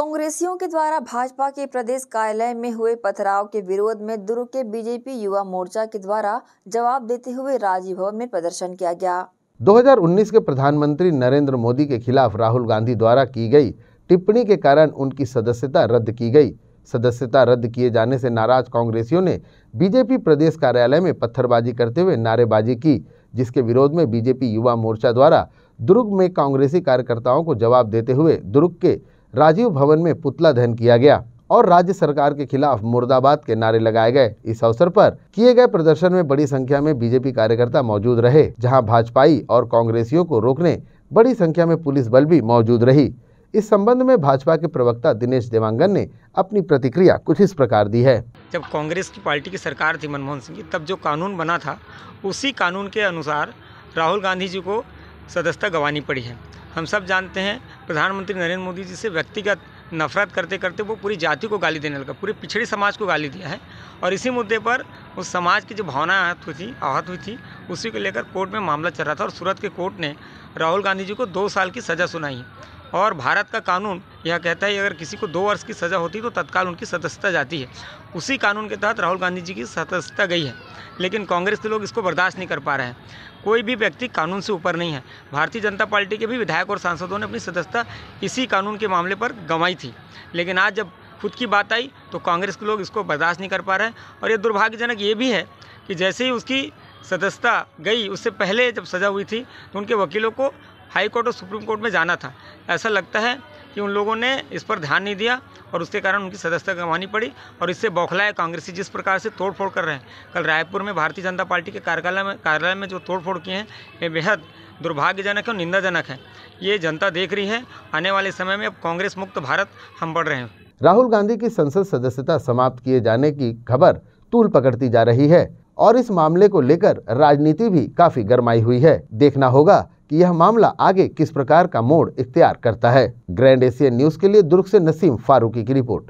कांग्रेसियों के द्वारा भाजपा के प्रदेश कार्यालय में हुए पथराव के विरोध में दुर्ग के बीजेपी युवा मोर्चा के द्वारा जवाब देते हुए राजीव भवन में प्रदर्शन किया गया 2019 के प्रधानमंत्री नरेंद्र मोदी के खिलाफ राहुल गांधी द्वारा की गई टिप्पणी के कारण उनकी सदस्यता रद्द की गई सदस्यता रद्द किए जाने से नाराज कांग्रेसियों ने बीजेपी प्रदेश कार्यालय में पत्थरबाजी करते हुए नारेबाजी की जिसके विरोध में बीजेपी युवा मोर्चा द्वारा दुर्ग में कांग्रेसी कार्यकर्ताओं को जवाब देते हुए दुर्ग के राजीव भवन में पुतला दहन किया गया और राज्य सरकार के खिलाफ मुर्दाबाद के नारे लगाए गए इस अवसर पर किए गए प्रदर्शन में बड़ी संख्या में बीजेपी कार्यकर्ता मौजूद रहे जहां भाजपाई और कांग्रेसियों को रोकने बड़ी संख्या में पुलिस बल भी मौजूद रही इस संबंध में भाजपा के प्रवक्ता दिनेश देवांगन ने अपनी प्रतिक्रिया कुछ इस प्रकार दी है जब कांग्रेस की पार्टी की सरकार थी मनमोहन सिंह की तब जो कानून बना था उसी कानून के अनुसार राहुल गांधी जी को सदस्यता गंवानी पड़ी है हम सब जानते हैं प्रधानमंत्री नरेंद्र मोदी जी से व्यक्तिगत नफरत करते करते वो पूरी जाति को गाली देने लगा पूरे पिछड़ी समाज को गाली दिया है और इसी मुद्दे पर उस समाज की जो भावना आहत हुई थी आहत हुई थी उसी को लेकर कोर्ट में मामला चल रहा था और सूरत के कोर्ट ने राहुल गांधी जी को दो साल की सज़ा सुनाई और भारत का कानून यह कहता है अगर किसी को दो वर्ष की सज़ा होती तो तत्काल उनकी सदस्यता जाती है उसी कानून के तहत राहुल गांधी जी की सदस्यता गई है लेकिन कांग्रेस के लोग इसको बर्दाश्त नहीं कर पा रहे हैं कोई भी व्यक्ति कानून से ऊपर नहीं है भारतीय जनता पार्टी के भी विधायक और सांसदों ने अपनी सदस्यता इसी कानून के मामले पर गंवाई थी लेकिन आज जब खुद की बात आई तो कांग्रेस के लोग इसको बर्दाश्त नहीं कर पा रहे हैं और ये दुर्भाग्यजनक ये भी है कि जैसे ही उसकी सदस्यता गई उससे पहले जब सज़ा हुई थी तो उनके वकीलों को हाई कोर्ट और सुप्रीम कोर्ट में जाना था ऐसा लगता है कि उन लोगों ने इस पर ध्यान नहीं दिया और उसके कारण उनकी सदस्यता गंवानी पड़ी और इससे बौखलाए कांग्रेसी जिस प्रकार से तोड़फोड़ कर रहे हैं कल रायपुर में भारतीय जनता पार्टी के कार्यालय में कार्यालय में जो तोड़फोड़ किए हैं ये बेहद दुर्भाग्यजनक है और निंदाजनक है ये जनता देख रही है आने वाले समय में अब कांग्रेस मुक्त भारत हम बढ़ रहे हैं राहुल गांधी की संसद सदस्यता समाप्त किए जाने की खबर तूल पकड़ती जा रही है और इस मामले को लेकर राजनीति भी काफी गर्माई हुई है देखना होगा कि यह मामला आगे किस प्रकार का मोड़ इख्तियार करता है ग्रैंड एशियन न्यूज के लिए दुर्ग से नसीम फारूकी की रिपोर्ट